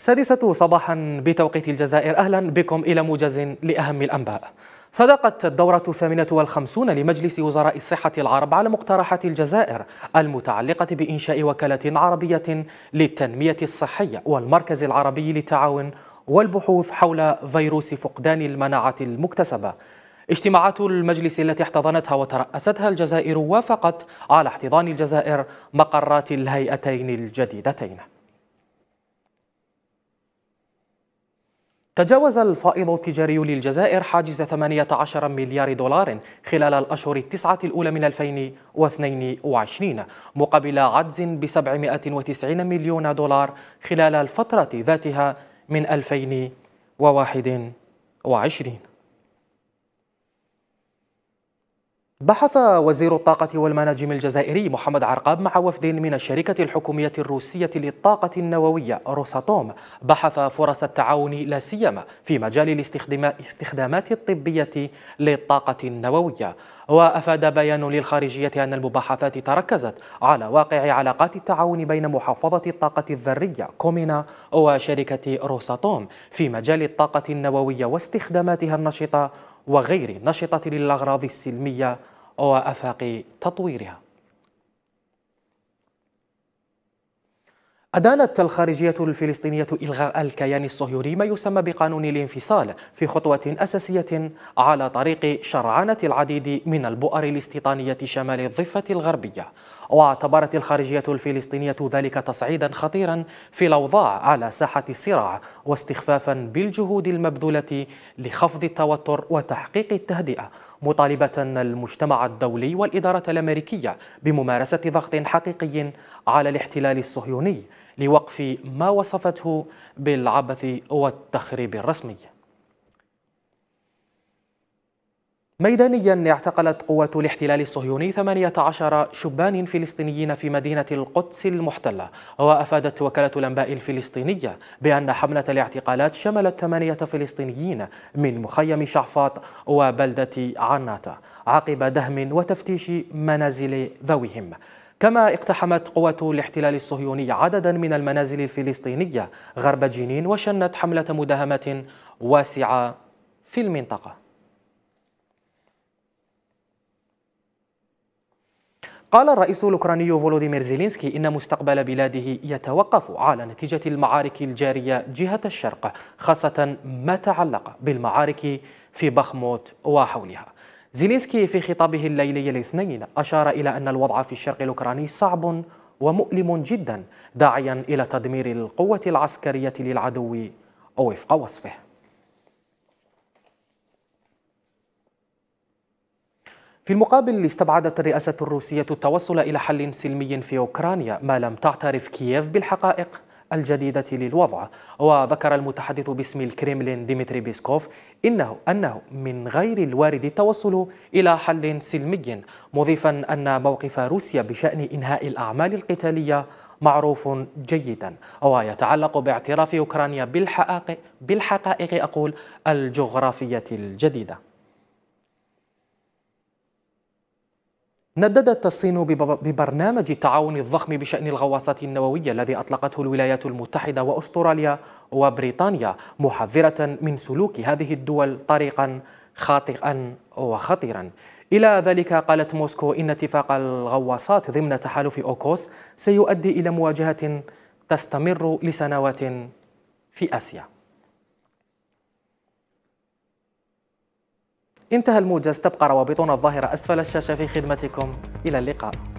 سادسة صباحا بتوقيت الجزائر أهلا بكم إلى موجز لأهم الأنباء صدقت الدورة الثامنة والخمسون لمجلس وزراء الصحة العرب على مقترحات الجزائر المتعلقة بإنشاء وكالة عربية للتنمية الصحية والمركز العربي للتعاون والبحوث حول فيروس فقدان المناعة المكتسبة اجتماعات المجلس التي احتضنتها وترأستها الجزائر وافقت على احتضان الجزائر مقرات الهيئتين الجديدتين تجاوز الفائض التجاري للجزائر حاجز 18 مليار دولار خلال الأشهر التسعة الأولى من 2022 مقابل عجز ب 790 مليون دولار خلال الفترة ذاتها من 2021 بحث وزير الطاقة والمناجم الجزائري محمد عرقاب مع وفد من الشركة الحكومية الروسية للطاقة النووية روساتوم بحث فرص التعاون لا سيما في مجال الاستخدامات الطبية للطاقة النووية وأفاد بيان للخارجية أن المباحثات تركزت على واقع علاقات التعاون بين محافظة الطاقة الذرية كومينا وشركة روساتوم في مجال الطاقة النووية واستخداماتها النشطة وغير النشطة للأغراض السلمية وآفاق تطويرها أدانت الخارجية الفلسطينية إلغاء الكيان الصهيوني ما يسمى بقانون الانفصال في خطوة أساسية على طريق شرعنة العديد من البؤر الاستيطانية شمال الضفة الغربية واعتبرت الخارجية الفلسطينية ذلك تصعيدا خطيرا في الأوضاع على ساحة الصراع واستخفافا بالجهود المبذولة لخفض التوتر وتحقيق التهدئة مطالبة المجتمع الدولي والإدارة الأمريكية بممارسة ضغط حقيقي على الاحتلال الصهيوني لوقف ما وصفته بالعبث والتخريب الرسمي ميدانيا اعتقلت قوات الاحتلال الصهيوني 18 شبان فلسطينيين في مدينة القدس المحتلة وأفادت وكالة الأنباء الفلسطينية بأن حملة الاعتقالات شملت ثمانية فلسطينيين من مخيم شعفاط وبلدة عناتة عقب دهم وتفتيش منازل ذويهم كما اقتحمت قوات الاحتلال الصهيوني عددا من المنازل الفلسطينية غرب جنين وشنت حملة مداهمة واسعة في المنطقة قال الرئيس الأوكراني فولوديمير زيلينسكي إن مستقبل بلاده يتوقف على نتيجة المعارك الجارية جهة الشرق خاصة ما تعلق بالمعارك في بخموت وحولها زيلينسكي في خطابه الليلي الاثنين أشار إلى أن الوضع في الشرق الأوكراني صعب ومؤلم جدا داعيا إلى تدمير القوة العسكرية للعدو وفق وصفه في المقابل استبعدت الرئاسة الروسية التوصل إلى حل سلمي في أوكرانيا ما لم تعترف كييف بالحقائق الجديدة للوضع وذكر المتحدث باسم الكريملين ديمتري بيسكوف إنه أنه من غير الوارد التوصل إلى حل سلمي مضيفا أن موقف روسيا بشأن إنهاء الأعمال القتالية معروف جيدا ويتعلق باعتراف أوكرانيا بالحقائق, بالحقائق أقول الجغرافية الجديدة نددت الصين ببرنامج التعاون الضخم بشأن الغواصات النووية الذي أطلقته الولايات المتحدة وأستراليا وبريطانيا محذرة من سلوك هذه الدول طريقا خاطئا وخطيرا إلى ذلك قالت موسكو إن اتفاق الغواصات ضمن تحالف أوكوس سيؤدي إلى مواجهة تستمر لسنوات في آسيا انتهى الموجز تبقى روابطنا الظاهرة أسفل الشاشة في خدمتكم إلى اللقاء